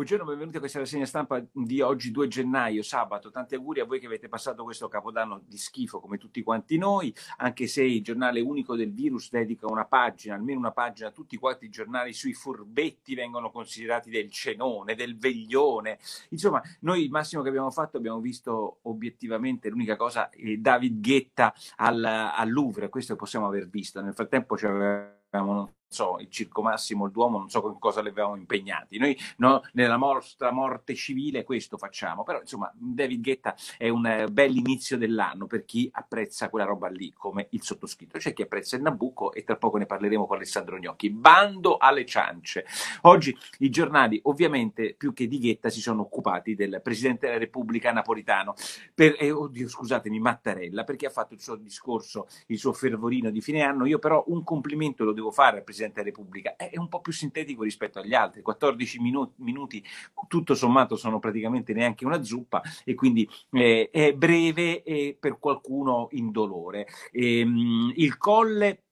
Buongiorno, benvenuti a questa rassegna stampa di oggi 2 gennaio, sabato. Tanti auguri a voi che avete passato questo capodanno di schifo come tutti quanti noi, anche se il giornale unico del virus dedica una pagina, almeno una pagina, a tutti quanti i giornali sui furbetti vengono considerati del cenone, del veglione. Insomma, noi il massimo che abbiamo fatto abbiamo visto obiettivamente l'unica cosa, è eh, David Ghetta al, al Louvre, questo possiamo aver visto. Nel frattempo ci avevamo so, il Circo Massimo, il Duomo, non so con cosa le avevamo impegnati. Noi no, nella nostra morte civile questo facciamo, però insomma David Guetta è un eh, bel inizio dell'anno per chi apprezza quella roba lì, come il sottoscritto. C'è chi apprezza il Nabucco e tra poco ne parleremo con Alessandro Gnocchi. Bando alle ciance. Oggi i giornali ovviamente più che di Guetta si sono occupati del Presidente della Repubblica Napolitano, per, eh, oddio scusatemi Mattarella, perché ha fatto il suo discorso, il suo fervorino di fine anno. Io però un complimento lo devo fare al Presidente Presidente della Repubblica, è un po' più sintetico rispetto agli altri, 14 minuti, minuti tutto sommato sono praticamente neanche una zuppa e quindi eh, è breve e per qualcuno indolore. E, ehm, mh, il Colle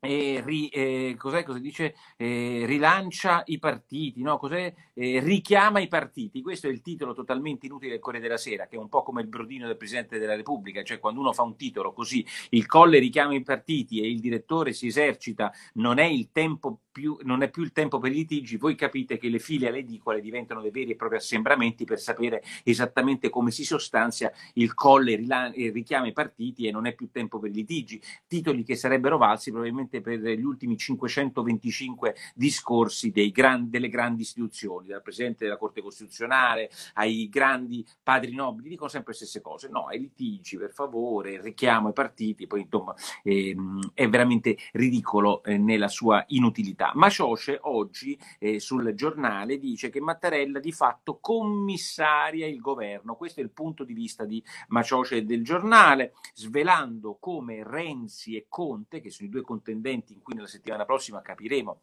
eh, ri, eh, cos'è, cosa dice? Eh, rilancia i partiti, no? cos'è? richiama i partiti. Questo è il titolo totalmente inutile del Corriere della Sera, che è un po' come il brodino del Presidente della Repubblica, cioè quando uno fa un titolo così, il colle richiama i partiti e il direttore si esercita, non è il tempo più, non è più il tempo per i litigi, voi capite che le file alle edicole diventano dei veri e propri assembramenti per sapere esattamente come si sostanzia il colle rilan- richiama i partiti e non è più tempo per i litigi, titoli che sarebbero valsi probabilmente presente per gli ultimi 525 discorsi gran, delle grandi istituzioni, dal Presidente della Corte Costituzionale ai grandi padri nobili, dicono sempre le stesse cose. No, ai litigi, per favore, richiamo ai partiti, poi insomma ehm, è veramente ridicolo eh, nella sua inutilità. Ma Cioce oggi eh, sul giornale dice che Mattarella di fatto commissaria il governo. Questo è il punto di vista di Macioce e del giornale, svelando come Renzi e Conte, che sono i due contendenti, dipendenti, in cui nella settimana prossima capiremo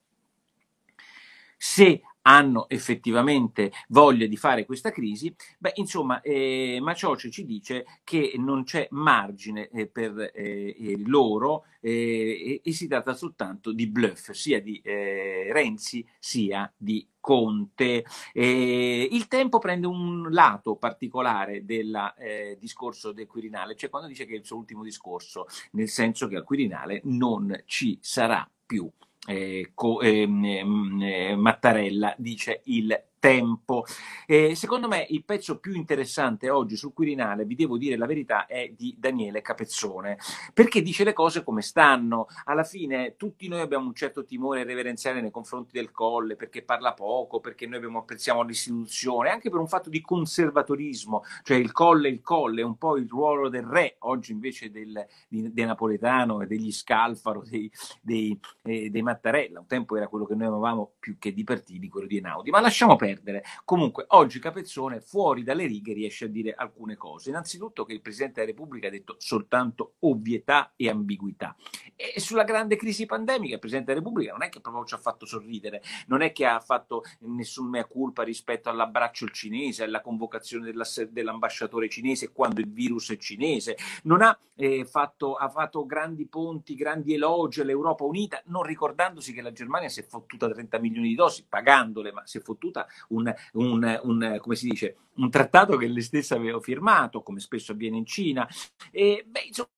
se hanno effettivamente voglia di fare questa crisi, beh, insomma, eh, Macioce ci dice che non c'è margine eh, per eh, eh loro eh, e, si tratta soltanto di bluff, sia di eh, Renzi sia di Conte. Eh, il tempo prende un lato particolare del eh, discorso del Quirinale, cioè quando dice che è il suo ultimo discorso, nel senso che al Quirinale non ci sarà più eh, co- ehm, ehm, Mattarella, dice il tempo. Eh, secondo me il pezzo più interessante oggi sul Quirinale, vi devo dire la verità, è di Daniele Capezzone, perché dice le cose come stanno. Alla fine tutti noi abbiamo un certo timore reverenziale nei confronti del Colle, perché parla poco, perché noi abbiamo, apprezziamo l'istituzione, anche per un fatto di conservatorismo, cioè il Colle, il Colle, è un po' il ruolo del re, oggi invece del, di, del Napoletano e degli Scalfaro, dei, dei, eh, dei Mattarella. Un tempo era quello che noi amavamo più che di partiti, quello di Enaudi, ma lasciamo perdere perdere. Comunque, oggi Capezzone, fuori dalle righe, riesce a dire alcune cose. Innanzitutto che il Presidente della Repubblica ha detto soltanto ovvietà e ambiguità. E sulla grande crisi pandemica il Presidente della Repubblica non è che proprio ci ha fatto sorridere, non è che ha fatto nessun mea culpa rispetto all'abbraccio cinese, alla convocazione della, dell'ambasciatore cinese quando il virus è cinese, non ha, eh, fatto, ha fatto grandi ponti, grandi elogi all'Europa Unita, non ricordandosi che la Germania si è fottuta 30 milioni di dosi, pagandole, ma si è fottuta un, un, un, come si dice, un trattato che lei stessa aveva firmato, come spesso avviene in Cina. E, beh, insomma,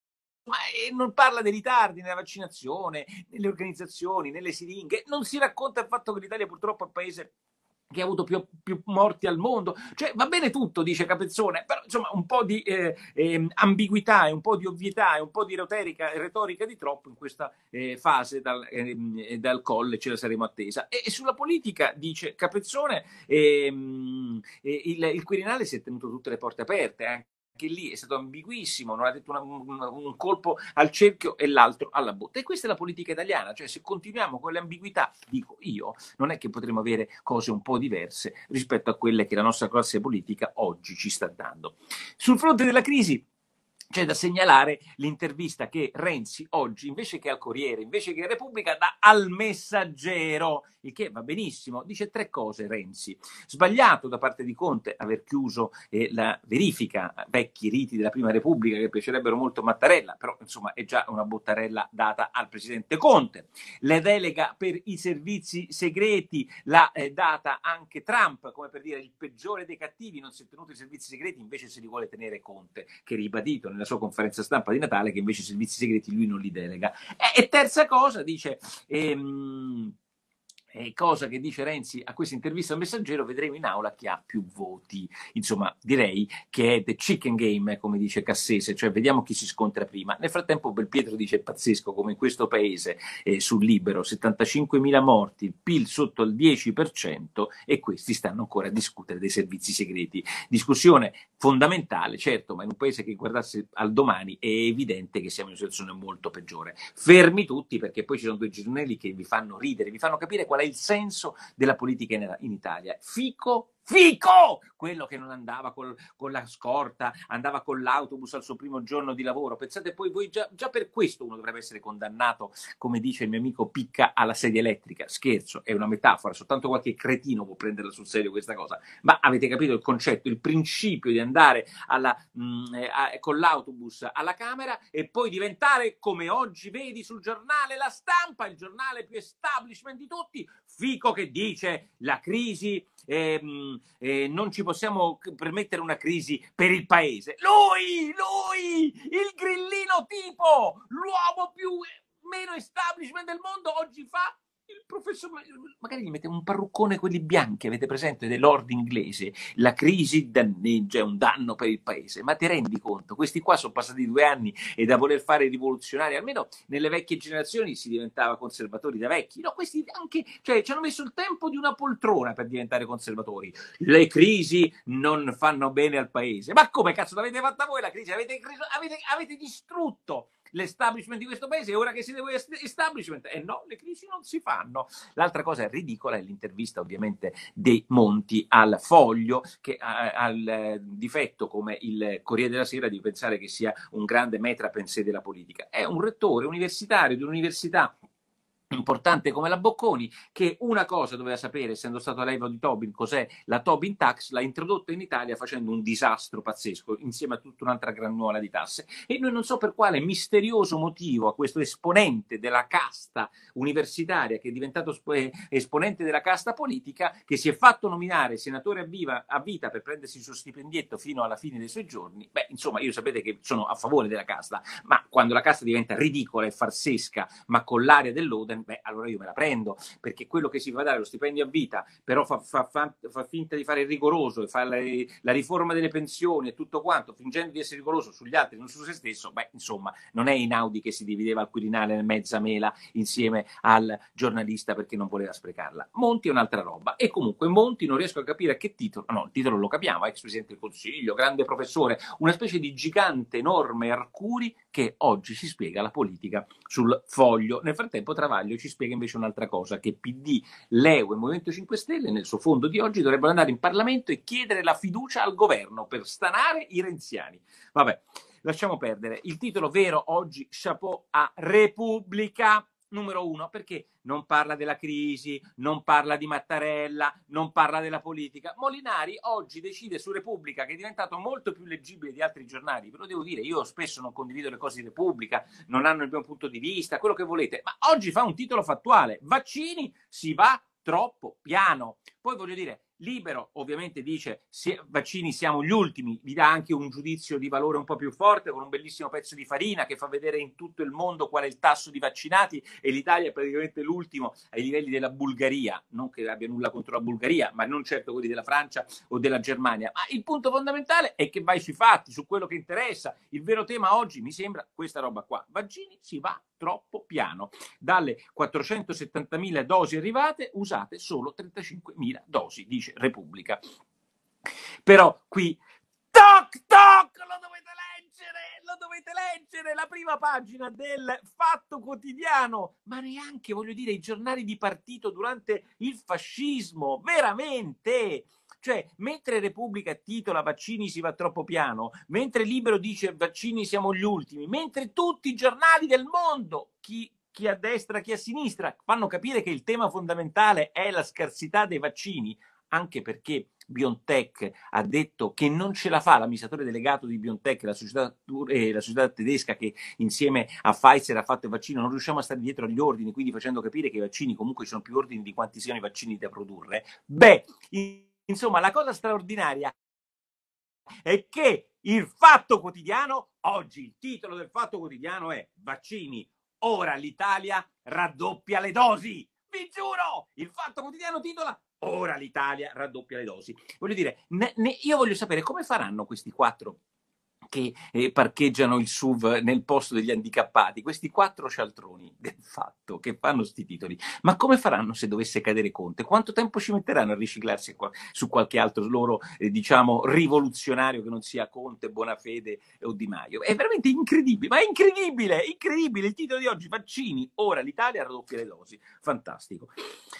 non parla dei ritardi nella vaccinazione, nelle organizzazioni, nelle siringhe, non si racconta il fatto che l'Italia purtroppo è un paese che ha avuto più, più, morti al mondo. Cioè, va bene tutto, dice Capezzone, però insomma un po' di eh, eh, ambiguità e un po' di ovvietà e un po' di retorica, retorica di troppo in questa eh, fase dal, ehm, eh, dal, colle ce la saremo attesa. E, e sulla politica, dice Capezzone, ehm, eh, il, il, Quirinale si è tenuto tutte le porte aperte, eh che lì è stato ambiguissimo, non ha detto una, un, un, colpo al cerchio e l'altro alla botta. E questa è la politica italiana, cioè se continuiamo con le ambiguità, dico io, non è che potremo avere cose un po' diverse rispetto a quelle che la nostra classe politica oggi ci sta dando. Sul fronte della crisi, c'è da segnalare l'intervista che Renzi oggi, invece che al Corriere, invece che a Repubblica, dà al Messaggero, il che va benissimo. Dice tre cose Renzi. Sbagliato da parte di Conte aver chiuso eh, la verifica, vecchi riti della Prima Repubblica che piacerebbero molto a Mattarella, però insomma è già una bottarella data al Presidente Conte. Le delega per i servizi segreti l'ha eh, data anche Trump, come per dire il peggiore dei cattivi, non si è tenuto i servizi segreti, invece se li vuole tenere Conte, che ribadito nella sua conferenza stampa di Natale che invece i servizi segreti lui non li delega. E, e terza cosa, dice... Ehm, eh, cosa che dice Renzi a questa intervista al messaggero, vedremo in aula chi ha più voti. Insomma, direi che è the chicken game, eh, come dice Cassese, cioè vediamo chi si scontra prima. Nel frattempo Belpietro dice pazzesco come in questo paese eh, sul libero, 75.000 morti, il PIL sotto il 10% e questi stanno ancora a discutere dei servizi segreti. Discussione fondamentale, certo, ma in un paese che guardasse al domani è evidente che siamo in una situazione molto peggiore. Fermi tutti perché poi ci sono due giornali che vi fanno ridere, vi fanno capire qual è il senso della politica in, in Italia. Fico fico! Quello che non andava col, con la scorta, andava con l'autobus al suo primo giorno di lavoro. Pensate poi voi, già, già, per questo uno dovrebbe essere condannato, come dice il mio amico Picca, alla sedia elettrica. Scherzo, è una metafora, soltanto qualche cretino può prenderla sul serio questa cosa. Ma avete capito il concetto, il principio di andare alla, mh, mm, eh, a, eh, con l'autobus alla Camera e poi diventare, come oggi vedi sul giornale La Stampa, il giornale più establishment di tutti, fico che dice la crisi... Ehm, eh, non ci possiamo permettere una crisi per il paese. Lui, lui, il grillino tipo, l'uomo più eh, meno establishment del mondo, oggi fa il professor, ehm, magari gli mette un parruccone quelli bianchi, avete presente, dell'ord inglese, la crisi danneggia, è un danno per il paese, ma ti rendi conto, questi qua sono passati due anni e da voler fare rivoluzionari, almeno nelle vecchie generazioni si diventava conservatori da vecchi, no, questi anche, cioè ci hanno messo il tempo di una poltrona per diventare conservatori, le crisi non fanno bene al paese, ma come cazzo l'avete fatta voi la crisi, avete, avete, avete distrutto l'establishment di questo paese ora che si deve establishment. E eh no, le crisi non si fanno. L'altra cosa ridicola è l'intervista ovviamente dei Monti al Foglio, che ha, ha il eh, difetto come il Corriere della Sera di pensare che sia un grande metra pensée della politica. È un rettore universitario di un'università importante come la Bocconi, che una cosa doveva sapere, essendo stata l'Eva di Tobin, cos'è la Tobin Tax, l'ha introdotta in Italia facendo un disastro pazzesco, insieme a tutta un'altra granuola di tasse. E noi non so per quale misterioso motivo a questo esponente della casta universitaria, che è diventato eh, esponente della casta politica, che si è fatto nominare senatore a, viva, a vita per prendersi il suo stipendietto fino alla fine dei suoi giorni, beh, insomma, io sapete che sono a favore della casta, ma quando la casta diventa ridicola e farsesca, ma con l'aria dell'Oden, dare, beh, allora io me la prendo, perché quello che si fa dare lo stipendio a vita, però fa, fa, fa, fa finta di fare il rigoroso e fa la, la, riforma delle pensioni e tutto quanto, fingendo di essere rigoroso sugli altri, non su se stesso, beh, insomma, non è in Audi che si divideva al Quirinale nel mezza mela insieme al giornalista perché non voleva sprecarla. Monti è un'altra roba e comunque Monti non riesco a capire a che titolo, no, il titolo lo capiamo, ex Presidente del Consiglio, grande professore, una specie di gigante enorme Arcuri che oggi si spiega la politica sul foglio. Nel frattempo Travaglio Travaglio ci spiega invece un'altra cosa, che PD, Leo e Movimento 5 Stelle nel suo fondo di oggi dovrebbero andare in Parlamento e chiedere la fiducia al governo per stanare i renziani. Vabbè, lasciamo perdere. Il titolo vero oggi, chapeau a Repubblica numero uno, perché non parla della crisi, non parla di Mattarella, non parla della politica. Molinari oggi decide su Repubblica, che è diventato molto più leggibile di altri giornali. Ve lo devo dire, io spesso non condivido le cose di Repubblica, non hanno il mio punto di vista, quello che volete, ma oggi fa un titolo fattuale. Vaccini, si va troppo piano. Poi voglio dire, Libero ovviamente dice se vaccini siamo gli ultimi, vi dà anche un giudizio di valore un po' più forte con un bellissimo pezzo di farina che fa vedere in tutto il mondo qual è il tasso di vaccinati e l'Italia è praticamente l'ultimo ai livelli della Bulgaria, non che abbia nulla contro la Bulgaria, ma non certo quelli della Francia o della Germania. Ma il punto fondamentale è che vai sui fatti, su quello che interessa. Il vero tema oggi mi sembra questa roba qua. Vaccini si va troppo piano. Dalle 470.000 dosi arrivate usate solo 35.000 dosi, dice Repubblica. Però qui, toc toc, lo dovete leggere, lo dovete leggere, la prima pagina del Fatto Quotidiano, ma neanche, voglio dire, i giornali di partito durante il fascismo, veramente. Cioè, mentre Repubblica titola vaccini si va troppo piano, mentre Libero dice vaccini siamo gli ultimi, mentre tutti i giornali del mondo, chi, chi a destra, chi a sinistra, fanno capire che il tema fondamentale è la scarsità dei vaccini, anche perché BioNTech ha detto che non ce la fa l'amministratore delegato di BioNTech, la società, eh, la società, tedesca che insieme a Pfizer ha fatto il vaccino, non riusciamo a stare dietro agli ordini, quindi facendo capire che i vaccini comunque ci sono più ordini di quanti siano i vaccini da produrre. Beh, in Insomma, la cosa straordinaria è che il Fatto Quotidiano, oggi il titolo del Fatto Quotidiano è Vaccini, ora l'Italia raddoppia le dosi. Vi giuro, il Fatto Quotidiano titola Ora l'Italia raddoppia le dosi. Voglio dire, ne, ne, io voglio sapere come faranno questi quattro che eh, parcheggiano il SUV nel posto degli handicappati, questi quattro cialtroni del fatto che fanno questi titoli, ma come faranno se dovesse cadere Conte? Quanto tempo ci metteranno a riciclarsi qua, su qualche altro loro, eh, diciamo, rivoluzionario che non sia Conte, Bonafede o Di Maio? È veramente incredibile, ma è incredibile, incredibile il titolo di oggi, vaccini, ora l'Italia raddoppia le dosi, fantastico.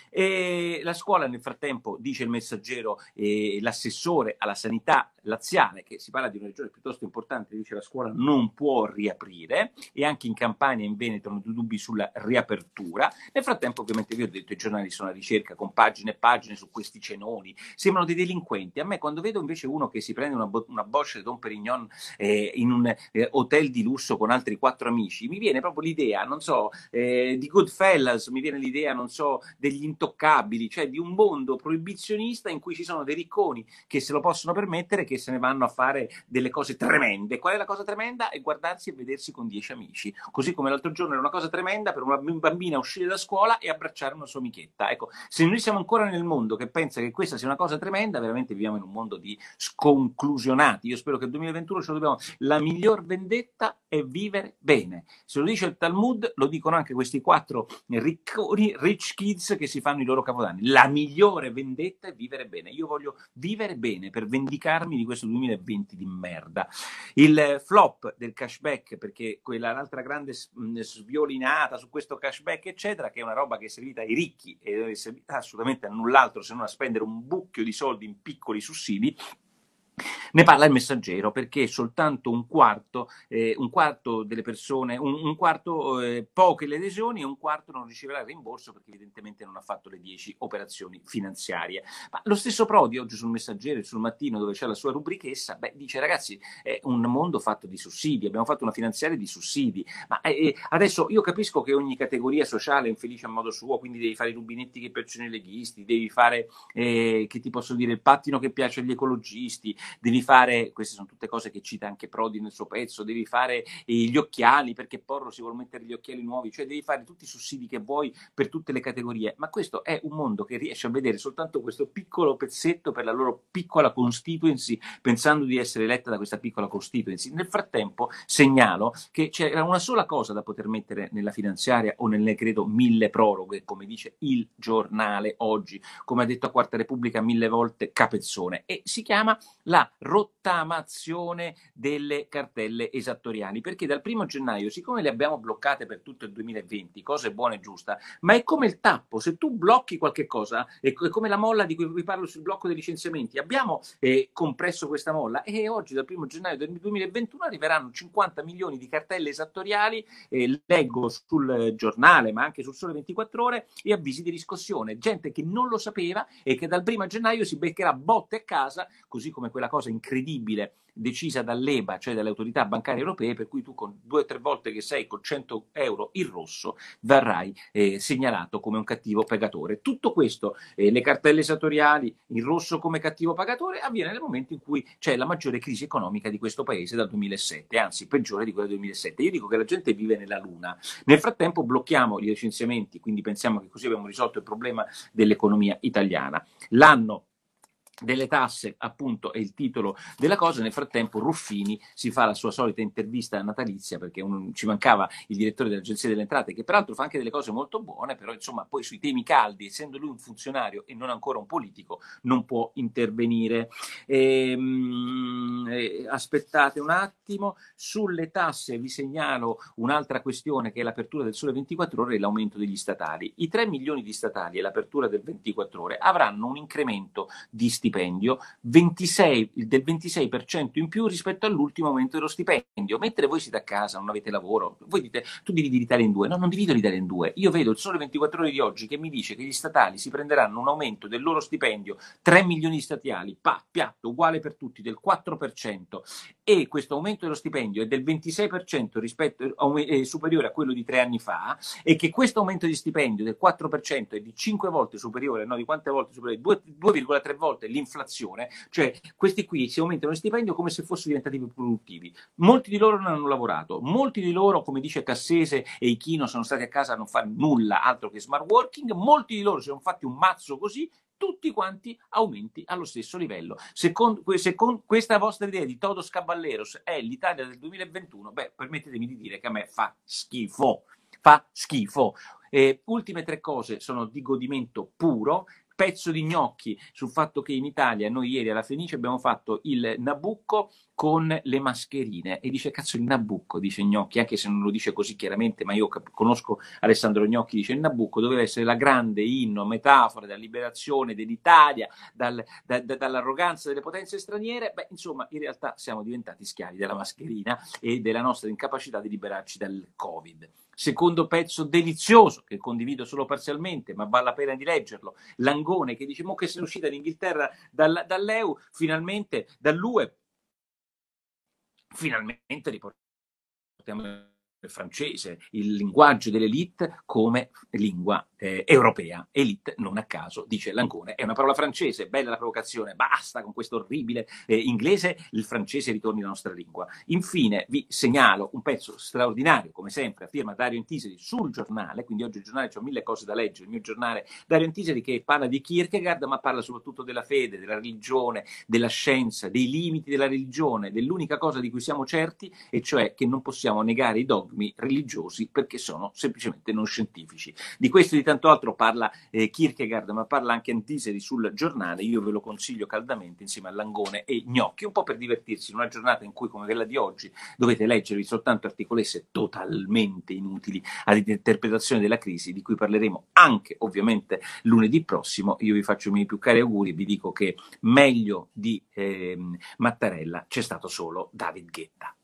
E la scuola nel frattempo, dice il messaggero, eh, l'assessore alla sanità laziale, che si parla di una regione piuttosto importante, importante, dice la scuola non può riaprire e anche in Campania e in Veneto hanno dubbi sulla riapertura. Nel frattempo ovviamente vi ho detto i giornali sono a ricerca con pagine e pagine su questi cenoni, sembrano dei delinquenti. A me quando vedo invece uno che si prende una, bo- una Bosch Don Perignon eh, in un eh, hotel di lusso con altri quattro amici, mi viene proprio l'idea, non so, eh, di Goodfellas, mi viene l'idea, non so, degli intoccabili, cioè di un mondo proibizionista in cui ci sono dei ricconi che se lo possono permettere che se ne vanno a fare delle cose tremende tremende. Qual è la cosa tremenda? È guardarsi e vedersi con dieci amici. Così come l'altro giorno era una cosa tremenda per una bambina uscire da scuola e abbracciare una sua amichetta. Ecco, se noi siamo ancora nel mondo che pensa che questa sia una cosa tremenda, veramente viviamo in un mondo di sconclusionati. Io spero che il 2021 ce lo dobbiamo. La miglior vendetta è vivere bene. Se lo dice il Talmud, lo dicono anche questi quattro ricconi, rich kids che si fanno i loro capodanni. La migliore vendetta è vivere bene. Io voglio vivere bene per vendicarmi di questo 2020 di merda. Il flop del cashback, perché quella l'altra grande sviolinata su questo cashback, eccetera, che è una roba che è servita ai ricchi e non è servita assolutamente a null'altro se non a spendere un bucchio di soldi in piccoli sussidi ne parla il messaggero perché soltanto un quarto, eh, un quarto delle persone, un, un quarto eh, poche le lesioni e un quarto non riceverà il rimborso perché evidentemente non ha fatto le 10 operazioni finanziarie. Ma lo stesso Prodi oggi sul messaggero, sul mattino dove c'è la sua rubrichessa, beh, dice ragazzi è un mondo fatto di sussidi, abbiamo fatto una finanziaria di sussidi, ma eh, eh adesso io capisco che ogni categoria sociale è infelice a modo suo, quindi devi fare i rubinetti che piacciono i leghisti, devi fare, eh, che ti posso dire, il pattino che piace agli ecologisti, devi fare, queste sono tutte cose che cita anche Prodi nel suo pezzo, devi fare eh, gli occhiali perché Porro si vuole mettere gli occhiali nuovi, cioè devi fare tutti i sussidi che vuoi per tutte le categorie, ma questo è un mondo che riesce a vedere soltanto questo piccolo pezzetto per la loro piccola constituency, pensando di essere eletta da questa piccola constituency. Nel frattempo segnalo che c'era una sola cosa da poter mettere nella finanziaria o nelle, credo, mille proroghe, come dice il giornale oggi, come ha detto a Quarta Repubblica mille volte Capezzone, e si chiama la la rottamazione delle cartelle esattoriali, perché dal primo gennaio, siccome le abbiamo bloccate per tutto il 2020, cosa è buona e giusta, ma è come il tappo, se tu blocchi qualche cosa, è come la molla di cui vi parlo sul blocco dei licenziamenti, abbiamo eh, compresso questa molla e oggi dal primo gennaio del 2021 arriveranno 50 milioni di cartelle esattoriali, eh, leggo sul giornale ma anche sul Sole 24 Ore, e avvisi di riscossione, gente che non lo sapeva e che dal primo gennaio si beccherà botte a casa, così come quella quella cosa incredibile decisa dall'EBA, cioè dalle autorità bancarie europee, per cui tu con due o tre volte che sei con 100 euro in rosso verrai eh, segnalato come un cattivo pagatore. Tutto questo, eh, le cartelle esattoriali in rosso come cattivo pagatore, avviene nel momento in cui c'è la maggiore crisi economica di questo paese dal 2007, anzi peggiore di quella del 2007. Io dico che la gente vive nella luna. Nel frattempo blocchiamo gli licenziamenti, quindi pensiamo che così abbiamo risolto il problema dell'economia italiana. L'anno delle tasse, appunto, è il titolo della cosa. Nel frattempo Ruffini si fa la sua solita intervista a natalizia perché un, ci mancava il direttore dell'Agenzia delle Entrate, che peraltro fa anche delle cose molto buone, però insomma poi sui temi caldi, essendo lui un funzionario e non ancora un politico, non può intervenire. Ehm, eh, aspettate un attimo, sulle tasse vi segnalo un'altra questione che è l'apertura del sole 24 ore e l'aumento degli statali. I 3 milioni di statali e l'apertura del 24 ore avranno un incremento di stipendi stipendio 26, del 26% in più rispetto all'ultimo aumento dello stipendio. Mentre voi siete a casa, non avete lavoro, voi dite tu dividi l'Italia in due. No, non divido l'Italia in due. Io vedo il sole 24 ore di oggi che mi dice che gli statali si prenderanno un aumento del loro stipendio, 3 milioni di statali, pa, piatto, uguale per tutti, del 4%, e questo aumento dello stipendio è del 26% rispetto, eh, eh, superiore a quello di tre anni fa e che questo aumento di stipendio del 4% è di 5 volte superiore, no di quante volte superiore, 2,3 volte l'inflazione, cioè questi qui si aumentano lo stipendio come se fossero diventati più produttivi. Molti di loro non hanno lavorato, molti di loro, come dice Cassese e Ichino, sono stati a casa a non fare nulla altro che smart working, molti di loro si sono fatti un mazzo così tutti quanti aumenti allo stesso livello. Secondo, con, questa vostra idea di Todos Caballeros è l'Italia del 2021, beh, permettetemi di dire che a me fa schifo. Fa schifo. Eh, ultime tre cose sono di godimento puro pezzo di gnocchi sul fatto che in Italia noi ieri alla Fenice abbiamo fatto il Nabucco con le mascherine e dice cazzo il Nabucco, dice Gnocchi, anche se non lo dice così chiaramente, ma io cap- conosco Alessandro Gnocchi, dice il Nabucco doveva essere la grande inno, metafora della liberazione dell'Italia, dal, da, da, dall'arroganza delle potenze straniere, beh insomma in realtà siamo diventati schiavi della mascherina e della nostra incapacità di liberarci dal Covid secondo pezzo delizioso che condivido solo parzialmente, ma vale la pena di leggerlo, Langone che dice, mo che sono uscita l'Inghilterra dal, dall'EU, finalmente dall'UE, finalmente riportiamo il francese, il linguaggio dell'elite come lingua eh, europea. Elite, non a caso, dice Lancone, è una parola francese, bella la provocazione, basta con questo orribile eh, inglese, il francese ritorni alla nostra lingua. Infine vi segnalo un pezzo straordinario, come sempre, a firma Dario Intiseri sul giornale, quindi oggi il giornale c'è mille cose da leggere, il mio giornale, Dario Intiseri che parla di Kierkegaard, ma parla soprattutto della fede, della religione, della scienza, dei limiti della religione, dell'unica cosa di cui siamo certi, e cioè che non possiamo negare i dogmi dogmi religiosi perché sono semplicemente non scientifici. Di questo e di tanto altro parla eh, Kierkegaard, ma parla anche Antiseri sul giornale. Io ve lo consiglio caldamente insieme a Langone e Gnocchi, un po' per divertirsi in una giornata in cui, come quella di oggi, dovete leggervi soltanto articolesse totalmente inutili all'interpretazione della crisi, di cui parleremo anche ovviamente lunedì prossimo. Io vi faccio i miei più cari auguri e vi dico che meglio di eh, Mattarella c'è stato solo David Guetta.